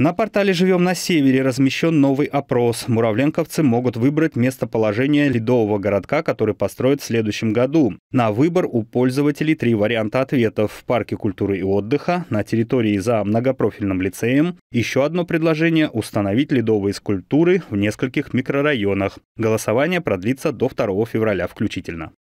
На портале «Живем на севере» размещен новый опрос. Муравленковцы могут выбрать местоположение ледового городка, который построят в следующем году. На выбор у пользователей три варианта ответов. В парке культуры и отдыха, на территории за многопрофильным лицеем. Еще одно предложение – установить ледовые скульптуры в нескольких микрорайонах. Голосование продлится до 2 февраля включительно.